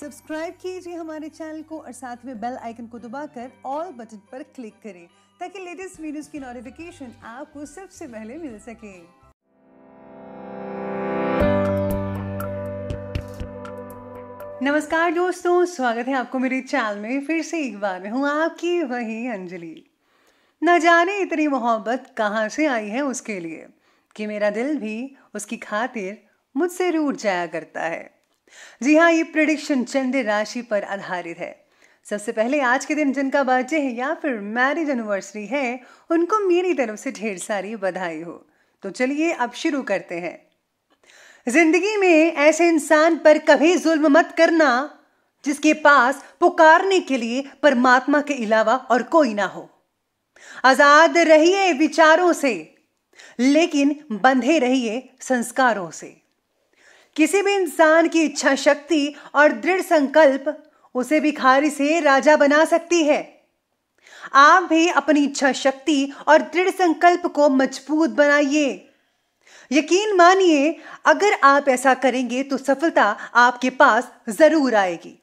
subscribe कीजिए हमारे channel को और साथ में बेल आइकन को दबाकर ऑल बटन पर क्लिक करें ताकि लेटेस्ट वीडियोस की नोटिफिकेशन आपको सबसे पहले मिल सके नमस्कार दोस्तों स्वागत है आपको मेरे चैनल में फिर से एक बार मैं हूँ आपकी वही अंजलि न जाने इतनी मोहब्बत कहाँ से आई है उसके लिए कि मेरा दिल भी उसकी खातिर मुझसे रूठ जाया करता है जी हाँ ये प्रिडिक्शन चंद्र राशि पर आधारित है सबसे पहले आज के दिन जिनका बर्थडे है या फिर मैरिज एनिवर्सरी है उनको मेरी तरफ से ढेर सारी बधाई हो तो चलिए अब शुरू करते हैं जिंदगी में ऐसे इंसान पर कभी जुल्म मत करना जिसके पास पुकारने के लिए परमात्मा के अलावा और कोई ना हो आजाद रहिए विचारों से लेकिन बंधे रहिए संस्कारों से किसी भी इंसान की इच्छा शक्ति और दृढ़ संकल्प उसे भिखारी से राजा बना सकती है आप भी अपनी इच्छा शक्ति और दृढ़ संकल्प को मजबूत बनाइए यकीन मानिए अगर आप ऐसा करेंगे तो सफलता आपके पास जरूर आएगी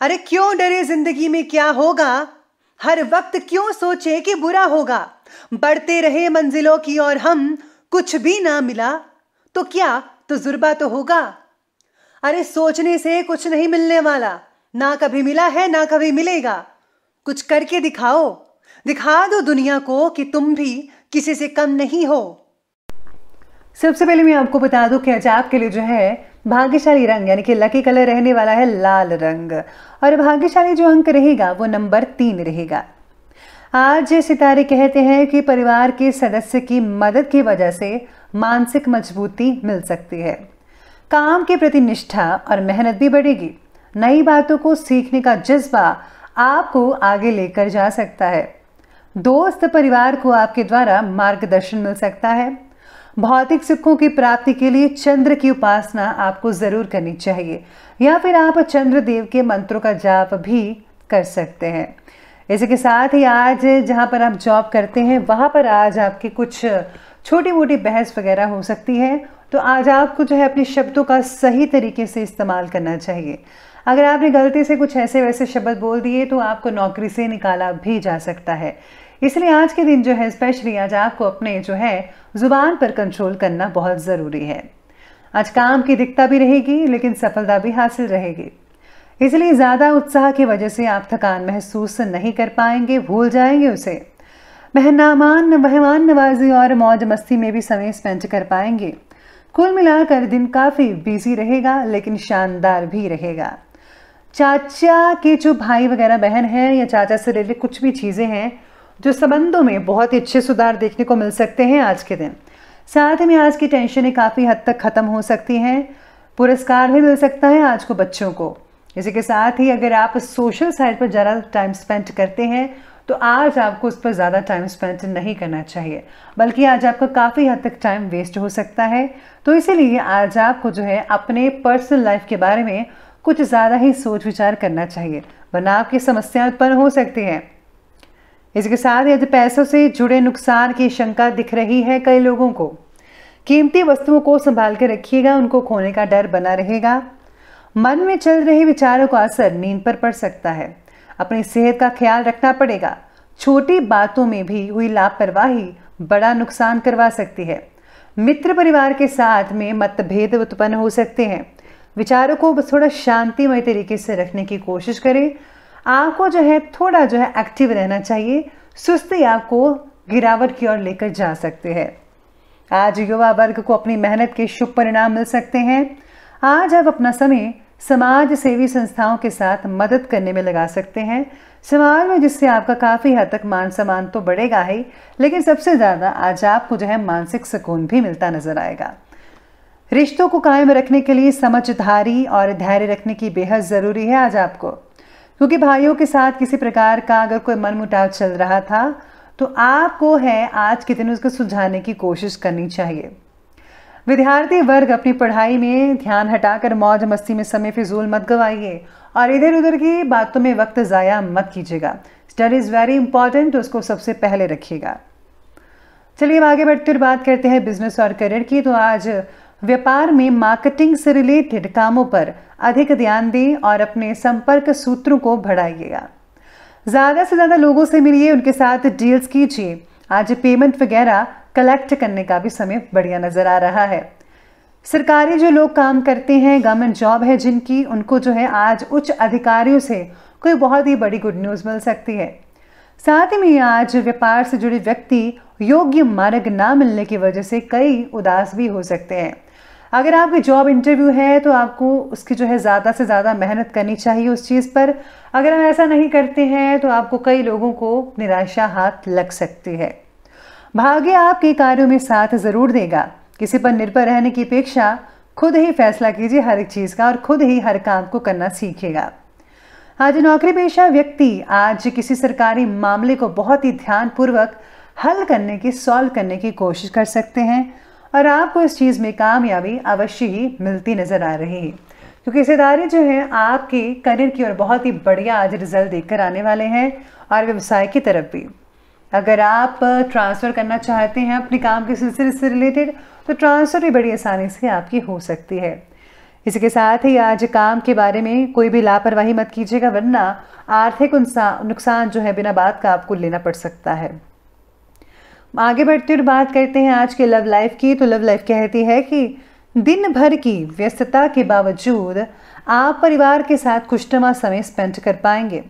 अरे क्यों डरे जिंदगी में क्या होगा हर वक्त क्यों सोचे कि बुरा होगा बढ़ते रहे मंजिलों की और हम कुछ भी ना मिला तो क्या तो जुर्बा तो होगा अरे सोचने से कुछ नहीं मिलने वाला ना कभी मिला है ना कभी मिलेगा कुछ करके दिखाओ दिखा दो दुनिया को कि तुम भी किसी से कम नहीं हो सबसे पहले मैं आपको बता दूं कि आज आपके लिए जो है भाग्यशाली रंग यानी कि लकी कलर रहने वाला है लाल रंग और भाग्यशाली जो अंक रहेगा वो नंबर तीन रहेगा आज ये सितारे कहते हैं कि परिवार के सदस्य की मदद की वजह से मानसिक मजबूती मिल सकती है काम के प्रति निष्ठा और मेहनत भी बढ़ेगी नई बातों को सीखने का जज्बा आपको आगे लेकर जा सकता है दोस्त परिवार को आपके द्वारा मार्गदर्शन मिल सकता है भौतिक सुखों की प्राप्ति के लिए चंद्र की उपासना आपको ज़रूर करनी चाहिए या फिर आप चंद्र देव के मंत्रों का जाप भी कर सकते हैं इसी के साथ ही आज जहाँ पर आप जॉब करते हैं वहाँ पर आज आपकी कुछ छोटी मोटी बहस वगैरह हो सकती है तो आज आपको जो है अपने शब्दों का सही तरीके से इस्तेमाल करना चाहिए अगर आपने गलती से कुछ ऐसे वैसे शब्द बोल दिए तो आपको नौकरी से निकाला भी जा सकता है इसलिए आज के दिन जो है स्पेशली आज आपको अपने जो है ज़ुबान पर कंट्रोल करना बहुत ज़रूरी है आज काम की दिखता भी रहेगी लेकिन सफलता भी हासिल रहेगी इसलिए ज़्यादा उत्साह की वजह से आप थकान महसूस नहीं कर पाएंगे भूल जाएंगे उसे मेहनामान मेहमान नवाजी और मौज मस्ती में भी समय स्पेंड कर पाएंगे कुल मिलाकर दिन काफ़ी बिजी रहेगा लेकिन शानदार भी रहेगा चाचा के जो भाई वगैरह बहन हैं या चाचा से रिलेटेड कुछ भी चीज़ें हैं जो संबंधों में बहुत ही अच्छे सुधार देखने को मिल सकते हैं आज के दिन साथ में आज की टेंशनें काफ़ी हद तक ख़त्म हो सकती हैं पुरस्कार भी मिल सकता है आज को बच्चों को इसी के साथ ही अगर आप सोशल साइट पर ज़्यादा टाइम स्पेंड करते हैं तो आज आपको उस पर ज़्यादा टाइम स्पेंड नहीं करना चाहिए बल्कि आज आपका काफ़ी हद तक टाइम वेस्ट हो सकता है तो इसीलिए आज आपको जो है अपने पर्सनल लाइफ के बारे में कुछ ज़्यादा ही सोच विचार करना चाहिए वरना आपकी समस्या उत्पन्न हो सकती है इसके साथ यदि पैसों से जुड़े नुकसान की शंका दिख रही है कई लोगों को कीमती वस्तुओं को संभाल के रखिएगा उनको खोने का डर बना रहेगा मन में चल रहे विचारों का असर नींद पर पड़ सकता है अपनी सेहत का ख्याल रखना पड़ेगा छोटी बातों में भी हुई लापरवाही बड़ा नुकसान करवा सकती है मित्र परिवार के साथ में मतभेद उत्पन्न हो सकते हैं विचारों को थोड़ा शांतिमय तरीके से रखने की कोशिश करें आपको जो है थोड़ा जो है एक्टिव रहना चाहिए सुस्ती आपको गिरावट की ओर लेकर जा सकते हैं आज युवा वर्ग को अपनी मेहनत के शुभ परिणाम मिल सकते हैं आज आप अपना समय समाज सेवी संस्थाओं के साथ मदद करने में लगा सकते हैं समाज में जिससे आपका काफ़ी हद तक मान सम्मान तो बढ़ेगा ही लेकिन सबसे ज़्यादा आज आपको जो है मानसिक सुकून भी मिलता नजर आएगा रिश्तों को कायम रखने के लिए समझदारी और धैर्य रखने की बेहद ज़रूरी है आज आपको क्योंकि भाइयों के साथ किसी प्रकार का अगर कोई मनमुटाव चल रहा था तो आपको है आज कितने उसको सुलझाने की कोशिश करनी चाहिए विद्यार्थी वर्ग अपनी पढ़ाई में ध्यान हटाकर मौज मस्ती में समय फिजूल मत गवाइए और इधर उधर की बातों में वक्त ज़ाया मत कीजिएगा स्टडी इज़ वेरी इंपॉर्टेंट उसको सबसे पहले रखिएगा चलिए आगे बढ़ते और बात करते हैं बिजनेस और करियर की तो आज व्यापार में मार्केटिंग से रिलेटेड कामों पर अधिक ध्यान दें और अपने संपर्क सूत्रों को बढ़ाइएगा ज़्यादा से ज़्यादा लोगों से मिलिए उनके साथ डील्स कीजिए आज पेमेंट वगैरह कलेक्ट करने का भी समय बढ़िया नज़र आ रहा है सरकारी जो लोग काम करते हैं गवर्नमेंट जॉब है जिनकी उनको जो है आज उच्च अधिकारियों से कोई बहुत ही बड़ी गुड न्यूज़ मिल सकती है साथ ही में आज व्यापार से जुड़े व्यक्ति योग्य मार्ग ना मिलने की वजह से कई उदास भी हो सकते हैं अगर आपकी जॉब इंटरव्यू है तो आपको उसकी जो है ज़्यादा से ज़्यादा मेहनत करनी चाहिए उस चीज़ पर अगर हम ऐसा नहीं करते हैं तो आपको कई लोगों को निराशा हाथ लग सकती है भाग्य आपके कार्यों में साथ जरूर देगा किसी पर निर्भर रहने की अपेक्षा खुद ही फैसला कीजिए हर एक चीज़ का और खुद ही हर काम को करना सीखेगा आज नौकरी पेशा व्यक्ति आज किसी सरकारी मामले को बहुत ही ध्यानपूर्वक हल करने की सॉल्व करने की कोशिश कर सकते हैं और आपको इस चीज़ में कामयाबी अवश्य ही मिलती नज़र आ रही है क्योंकि इस जो हैं आपके करियर की ओर बहुत ही बढ़िया आज रिजल्ट देखकर आने वाले हैं और व्यवसाय की तरफ भी अगर आप ट्रांसफ़र करना चाहते हैं अपने काम के सिलसिले से रिलेटेड तो ट्रांसफ़र भी बड़ी आसानी से आपकी हो सकती है इसी के साथ ही आज काम के बारे में कोई भी लापरवाही मत कीजिएगा वरना आर्थिक नुकसान जो है बिना बात का आपको लेना पड़ सकता है आगे बढ़ते और बात करते हैं आज के लव लाइफ की तो लव लाइफ कहती है कि दिन भर की व्यस्तता के बावजूद आप परिवार के साथ कुछ समय स्पेंड कर पाएंगे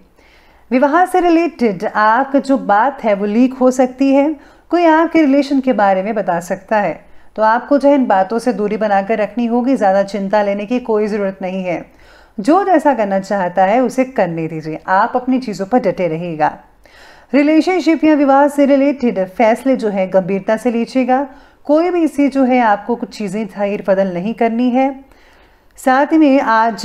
विवाह से रिलेटेड आग जो बात है वो लीक हो सकती है कोई आपके रिलेशन के बारे में बता सकता है तो आपको जो है इन बातों से दूरी बनाकर रखनी होगी ज़्यादा चिंता लेने की कोई ज़रूरत नहीं है जो जैसा करना चाहता है उसे करने दीजिए आप अपनी चीज़ों पर डटे रहिएगा रिलेशनशिप या विवाह से रिलेटेड फैसले जो है गंभीरता से लीजिएगा कोई भी इसी जो है आपको कुछ चीज़ें थाहिर बदल नहीं करनी है साथ ही में आज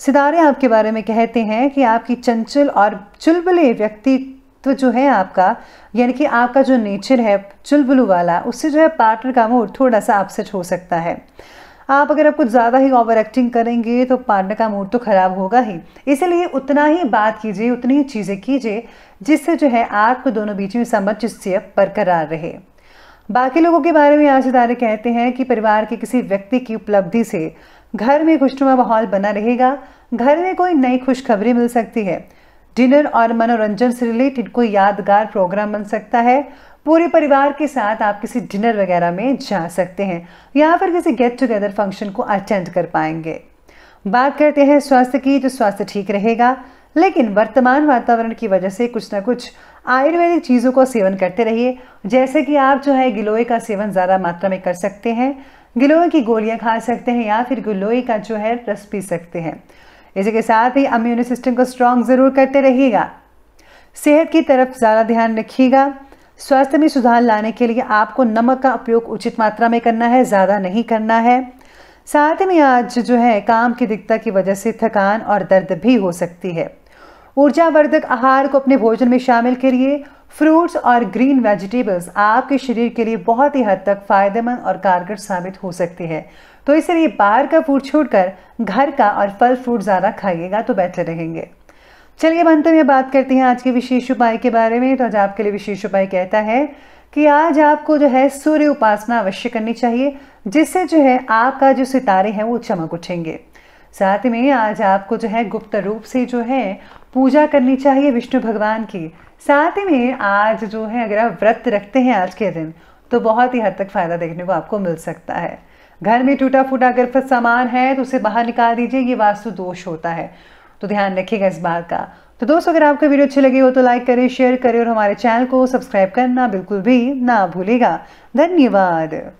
सितारे आपके बारे में कहते हैं कि आपकी चंचल और चुलबुले व्यक्तित्व जो है आपका यानी कि आपका जो नेचर है चुलबुलू वाला उससे जो है पार्टनर का मूड थोड़ा सा अपसेट हो सकता है आप अगर आप कुछ ज़्यादा ही ओवर एक्टिंग करेंगे तो पार्टनर का मूड तो ख़राब होगा ही इसलिए उतना ही बात कीजिए उतनी ही चीज़ें कीजिए जिससे जो है आपको दोनों बीच में सामंजस्य बरकरार रहे बाकी लोगों के बारे में आज सितारे कहते हैं कि परिवार के किसी व्यक्ति की उपलब्धि से घर में खुशनुमा माहौल बना रहेगा घर में कोई नई खुशखबरी मिल सकती है डिनर और मनोरंजन से रिलेटेड कोई यादगार प्रोग्राम बन सकता है पूरे परिवार के साथ आप किसी डिनर वगैरह में जा सकते हैं या फिर किसी गेट टुगेदर फंक्शन को अटेंड कर पाएंगे बात करते हैं स्वास्थ्य की तो स्वास्थ्य ठीक रहेगा लेकिन वर्तमान वातावरण की वजह से कुछ ना कुछ आयुर्वेदिक चीज़ों का सेवन करते रहिए जैसे कि आप जो है गिलोय का सेवन ज़्यादा मात्रा में कर सकते हैं गिलोय की गोलियां खा सकते हैं या फिर गिलोई का जो है रस पी सकते हैं इसी के साथ ही अम्यून सिस्टम को स्ट्रांग ज़रूर करते रहिएगा सेहत की तरफ ज़्यादा ध्यान रखिएगा स्वास्थ्य में सुधार लाने के लिए आपको नमक का उपयोग उचित मात्रा में करना है ज़्यादा नहीं करना है साथ में आज जो है काम की दिक्कत की वजह से थकान और दर्द भी हो सकती है ऊर्जावर्धक आहार को अपने भोजन में शामिल करिए फ्रूट्स और ग्रीन वेजिटेबल्स आपके शरीर के लिए बहुत ही हद तक फ़ायदेमंद और कारगर साबित हो सकती है तो इसलिए बाहर का फूड छोड़कर घर का और फल फ्रूट ज़्यादा खाइएगा तो बेहतर रहेंगे चलिए अब अंत में बात करते हैं आज के विशेष उपाय के बारे में तो आज आपके लिए विशेष उपाय कहता है कि आज आपको जो है सूर्य उपासना अवश्य करनी चाहिए जिससे जो है आपका जो सितारे हैं वो चमक उठेंगे साथ में आज आपको जो है गुप्त रूप से जो है पूजा करनी चाहिए विष्णु भगवान की साथ ही में आज जो है अगर आप व्रत रखते हैं आज के दिन तो बहुत ही हद तक फ़ायदा देखने को आपको मिल सकता है घर में टूटा फूटा अगर सामान है तो उसे बाहर निकाल दीजिए ये वास्तु दोष होता है तो ध्यान रखिएगा इस बात का तो दोस्तों अगर आपको वीडियो अच्छी लगी हो तो लाइक करें शेयर करें और हमारे चैनल को सब्सक्राइब करना बिल्कुल भी ना भूलेगा धन्यवाद